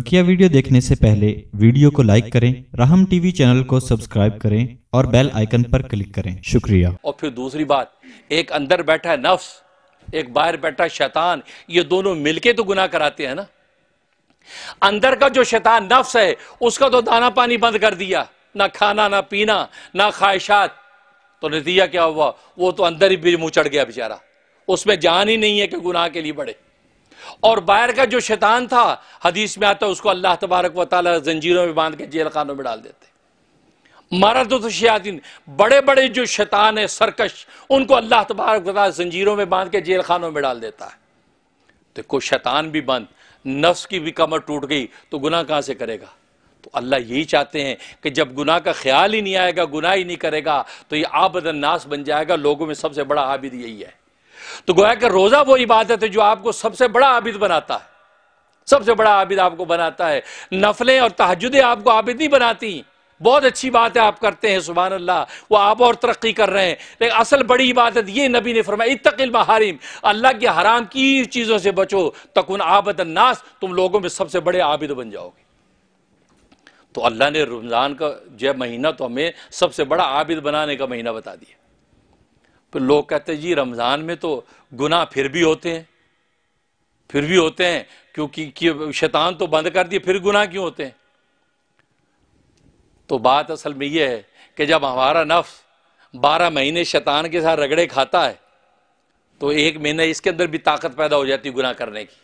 बकिया वीडियो देखने से पहले वीडियो को लाइक करें राहम टीवी चैनल को सब्सक्राइब करें और बेल आइकन पर क्लिक करें शुक्रिया और फिर दूसरी बात एक अंदर बैठा है नफ्स एक बाहर बैठा शैतान ये दोनों मिलके तो गुनाह कराते हैं ना अंदर का जो शैतान नफ्स है उसका तो दाना पानी बंद कर दिया ना खाना ना पीना ना ख्वाहिशात तो नतीजा क्या हुआ वो तो अंदर ही मुँह चढ़ गया बेचारा उसमें जान ही नहीं है कि गुनाह के लिए बढ़े और बाहर का जो शैतान था हदीस में आता उसको अल्लाह तबारक वाल जंजीरों में बांध के जेल खानों में डाल देते मारा तो, शयातीन बड़े बड़े जो शैतान है सरकश उनको अल्लाह तबारक वाल जंजीरों में बांध के जेल खानों में डाल देता है देखो शैतान भी बंद नफ्स की भी कमर टूट गई तो गुना कहां से करेगा तो अल्लाह यही चाहते हैं कि जब गुना का ख्याल ही नहीं आएगा गुना ही नहीं करेगा तो ये आबदन नाश बन जाएगा लोगों में सबसे बड़ा आबिद यही है तो गोया कि रोज़ा वो इबादत है तो जो आपको सबसे बड़ा आबिद बनाता है सबसे बड़ा आबिद आपको बनाता है नफलें और तहजदे आपको आबिद नहीं बनाती बहुत अच्छी बात है आप करते हैं सुबह अल्लाह वो आप और तरक्की कर रहे हैं लेकिन असल बड़ी इबादत ये नबी ने फरमाया इतकिल महारिम अल्लाह के हराम की चीज़ों से बचो उन आबद अन्नास तुम लोगों में सबसे बड़े आबिद बन जाओगे तो अल्लाह ने रमज़ान का जो महीना तो हमें सबसे बड़ा आबिद बनाने का महीना बता दिया तो लोग कहते हैं जी रमज़ान में तो गुनाह फिर भी होते हैं फिर भी होते हैं क्योंकि शैतान तो बंद कर दिए फिर गुनाह क्यों होते हैं तो बात असल में यह है कि जब हमारा नफ्स बारह महीने शैतान के साथ रगड़े खाता है तो एक महीने इसके अंदर भी ताकत पैदा हो जाती है गुनाह करने की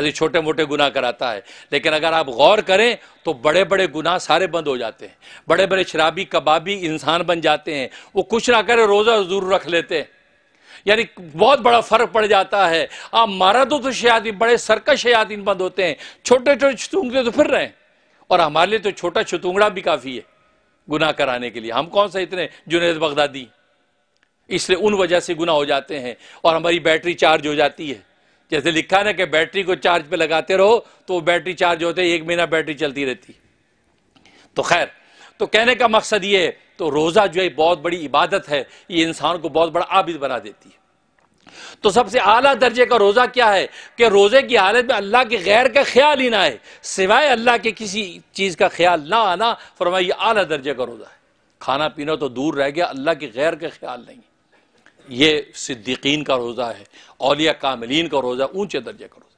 लिहाजा छोटे मोटे गुनाह कराता है लेकिन अगर आप गौर करें तो बड़े बड़े गुनाह सारे बंद हो जाते हैं बड़े बड़े शराबी कबाबी इंसान बन जाते हैं वो कुछ ना करें रोज़ा ज़रूर रख लेते हैं यानी बहुत बड़ा फर्क पड़ जाता है आप मारा दो तो शयादी बड़े सरकश शयादीन बंद होते हैं छोटे तो छोटे छतूंगे तो फिर रहे हैं और हमारे लिए तो छोटा छतूंगड़ा भी काफ़ी है गुनाह कराने के लिए हम कौन सा इतने जुनेद बगदादी इसलिए उन वजह से गुनाह हो जाते हैं और हमारी बैटरी चार्ज हो जाती है जैसे लिखा ना कि बैटरी को चार्ज पे लगाते रहो तो वो बैटरी चार्ज होते एक महीना बैटरी चलती रहती तो खैर तो कहने का मकसद ये तो रोज़ा जो है बहुत बड़ी इबादत है ये इंसान को बहुत बड़ा आबिद बना देती है तो सबसे आला दर्जे का रोज़ा क्या है कि रोज़े की हालत में अल्लाह के गैर का ख्याल ही ना आए सिवाय अल्लाह के किसी चीज़ का ख्याल ना आना फरमाइए आला दर्जे का रोज़ा है खाना पीना तो दूर रह गया अल्लाह के गैर का ख्याल नहीं ये सिद्दीकीन का रोज़ा है अलिया कामलीन का रोज़ा ऊँचे दर्जे का रोज़ा